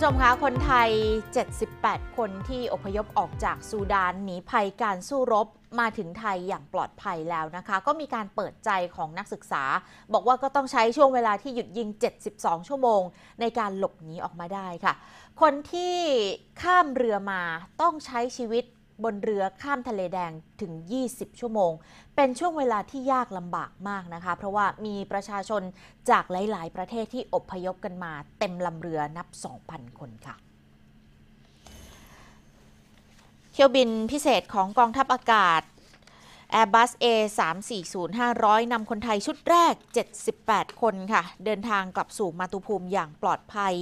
ผู้ชมคะคนไทย 78 คนที่อพยพออกจากซูดานหนีภัยการสู้รบมาถึงไทยอย่างปลอดภัยแล้วนะคะ ก็มีการเปิดใจของนักศึกษา บอกว่าก็ต้องใช้ช่วงเวลาที่หยุดยิง 72 ชั่วโมง ในการหลบหนีออกมาได้ค่ะ คนที่ข้ามเรือมาต้องใช้ชีวิตบนเรือข้ามทะเลแดงถึง 20 ชั่วโมง เป็นช่วงเวลาที่ยากลำบากมากนะคะ เพราะว่ามีประชาชนจากหลายๆประเทศที่อบพยพกันมา เต็มลำเรือนับ 2,000 คนค่ะ เที่ยวบินพิเศษของกองทัพอากาศ Airbus A340-500 นำคนไทยชุดแรก 78 คนค่ะ เดินทางกลับสู่มาตุภูมิอย่างปลอดภัย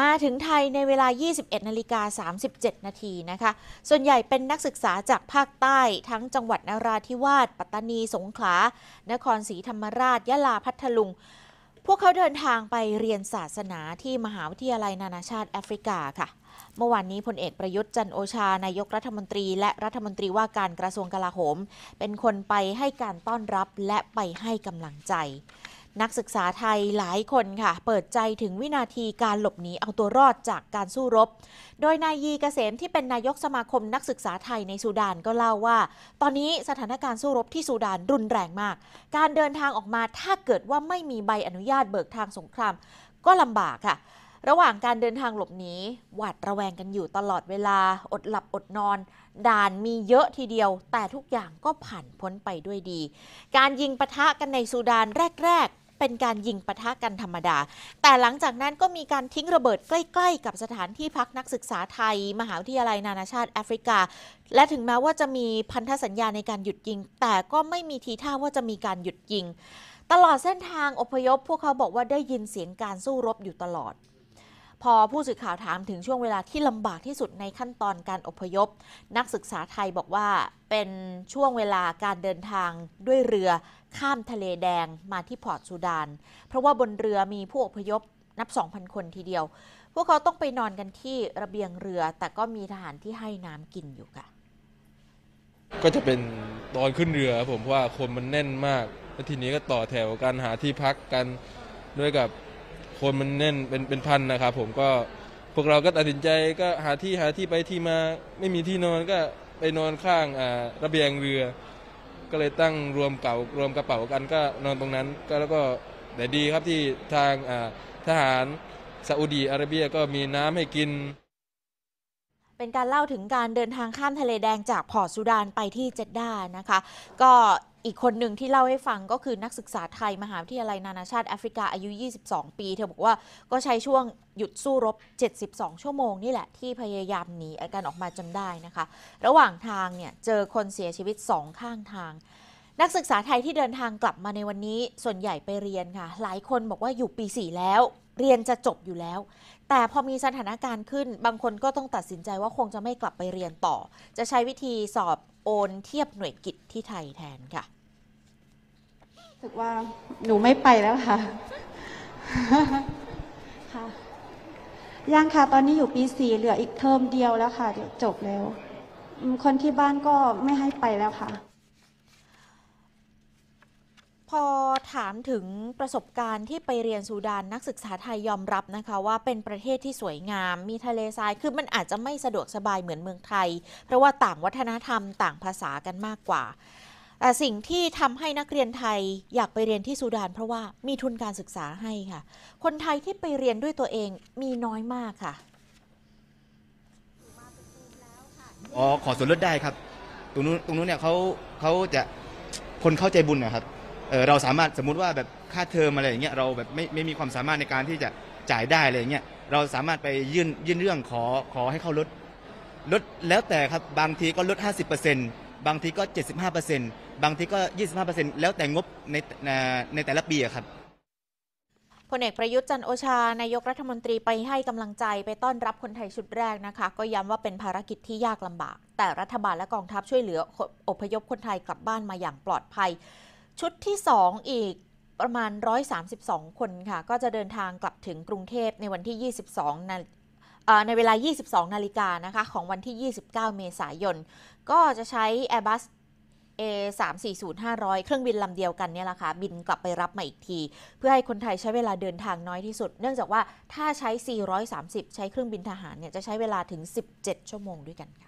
มาถึงไทยในเวลา 21นาฬิกา37 นาทีนะคะ ส่วนใหญ่เป็นนักศึกษาจากภาคใต้ทั้งจังหวัดนราธิวาสปัตตานีสงขลานครศรีธรรมราชยะลาพัทลุงพวกเขาเดินทางไปเรียนศาสนาที่มหาวิทยาลัยนานาชาติแอฟริกาค่ะ เมื่อวานนี้พลเอกประยุทธ์จันโอชานายกรัฐมนตรีและรัฐมนตรีว่าการกระทรวงกลาโหม เป็นคนไปให้การต้อนรับและไปให้กำลังใจนักศึกษาไทยหลายคนค่ะ เปิดใจถึงวินาทีการหลบหนีเอาตัวรอดจากการสู้รบ โดยนายยีเกษมที่เป็นนายกสมาคมนักศึกษาไทยในซูดานก็เล่าว่า ตอนนี้สถานการณ์สู้รบที่ซูดานรุนแรงมาก การเดินทางออกมาถ้าเกิดว่าไม่มีใบอนุญาตเบิกทางสงครามก็ลำบากค่ะ ระหว่างการเดินทางหลบหนีหวาดระแวงกันอยู่ตลอดเวลาอดหลับอดนอนด่านมีเยอะทีเดียว แต่ทุกอย่างก็ผ่านพ้นไปด้วยดี การยิงปะทะกันในซูดานแรกเป็นการยิงปะทะกันธรรมดา แต่หลังจากนั้นก็มีการทิ้งระเบิดใกล้ ๆ กับสถานที่พักนักศึกษาไทย มหาวิทยาลัยนานาชาติ แอฟริกา และถึงแม้ว่าจะมีพันธสัญญาในการหยุดยิง แต่ก็ไม่มีทีท่าว่าจะมีการหยุดยิง ตลอดเส้นทางอพยพพวกเขาบอกว่าได้ยินเสียงการสู้รบอยู่ตลอดพอผู้สื่อข่าวถามถึงช่วงเวลาที่ลำบากที่สุดในขั้นตอนการอพยพ นักศึกษาไทยบอกว่าเป็นช่วงเวลาการเดินทางด้วยเรือข้ามทะเลแดงมาที่พอร์ตซูดาน เพราะว่าบนเรือมีผู้อพยพนับ 2,000 คนทีเดียว พวกเขาต้องไปนอนกันที่ระเบียงเรือ แต่ก็มีทหารที่ให้น้ำกินอยู่ค่ะก็จะเป็นตอนขึ้นเรือผมว่าคนมันแน่นมากแล้วทีนี้ก็ต่อแถวการหาที่พักกันด้วยกับคนมันแน่นเป็นเป็นพันนะครับผมก็พวกเราก็ตัดสินใจก็หาที่หาที่ไปที่มาไม่มีที่นอนก็ไปนอนข้างระเบียงเรือ ก็เลยตั้งรวมเก่ารวมกระเป๋ากันก็นอนตรงนั้นก็แล้วก็แต่ดีครับที่ทางทหารซาอุดีอาระเบียก็มีน้ำให้กิน เป็นการเล่าถึงการเดินทางข้ามทะเลแดงจากพอร์ตสุดานไปที่เจดดานะคะ ก็อีกคนหนึ่งที่เล่าให้ฟังก็คือนักศึกษาไทยมหาวิทยาลัยนานาชาติแอฟริกาอายุ 22 ปี เธอบอกว่าก็ใช้ช่วงหยุดสู้รบ 72 ชั่วโมงนี่แหละที่พยายามหนีอาการออกมาจนได้นะคะ ระหว่างทางเนี่ย เจอคนเสียชีวิตสองข้างทางนักศึกษาไทยที่เดินทางกลับมาในวันนี้ ส่วนใหญ่ไปเรียนค่ะ หลายคนบอกว่าอยู่ปีสี่แล้ว เรียนจะจบอยู่แล้ว แต่พอมีสถานการณ์ขึ้นบางคนก็ต้องตัดสินใจว่าคงจะไม่กลับไปเรียนต่อ จะใช้วิธีสอบโอนเทียบหน่วยกิจที่ไทยแทนค่ะรู้สึกว่า หนูไม่ไปแล้วค่ะค่ะ ยังค่ะตอนนี้อยู่ปีสี่เหลืออีกเทอมเดียวแล้วค่ะเดี๋ยวจบแล้ว คนที่บ้านก็ไม่ให้ไปแล้วค่ะพอถาม ถึงประสบการณ์ที่ไปเรียนซูดานนักศึกษาไทยยอมรับ นะคะว่าเป็นประเทศที่สวยงาม มีทะเลทรายคือมันอาจจะไม่สะดวกสบายเหมือนเมืองไทยเพราะว่าต่างวัฒนธรรมต่างภาษากันมากกว่าแต่สิ่งที่ทำให้นักเรียนไทยอยากไปเรียนที่ซูดาน เพราะว่ามีทุนการศึกษาให้ค่ะ คนไทยที่ไปเรียนด้วยตัวเองมีน้อยมากค่ะอ๋อขอส่วนลดได้ครับตรงนู้นตรงนู้นเนี่ยเขาเขาจะคนเข้าใจบุญนะครับเเราสามารถสมมุติว่าแบบค่าเทอมอะไรอย่างเงี้ยเราแบบไม่ไม่มีความสามารถในการที่จะจ่ายได้อะไรอย่างเงี้ยเราสามารถไปยื่นยื่นเรื่องขอขอให้เขาลดลดแล้วแต่ครับ บางทีก็ลด 50%บางทีก็ 75%บางทีก็ 25%แล้วแต่งบในในแต่ละปีครับพลเอกประยุทธ์จันโอชา นายกรัฐมนตรีไปให้กำลังใจไปต้อนรับคนไทยชุดแรกนะคะ ก็ย้ำว่าเป็นภารกิจที่ยากลำบาก แต่รัฐบาลและกองทัพช่วยเหลืออพยพคนไทยกลับบ้านมาอย่างปลอดภัยชุดที่ 2 อีกประมาณ 132 คนค่ะ ก็จะเดินทางกลับถึงกรุงเทพในวันที่ 22นในเวลา 22นาฬิกานะคะของวันที่ 29 เมษายน ก็จะใช้ Airbus A340-500 เครื่องบินลำเดียวกันเนี่ยแหละค่ะ บินกลับไปรับมาอีกที เพื่อให้คนไทยใช้เวลาเดินทางน้อยที่สุด เนื่องจากว่าถ้าใช้ 430 ใช้เครื่องบินทหารเนี่ย จะใช้เวลาถึง 17 ชั่วโมงด้วยกันค่ะ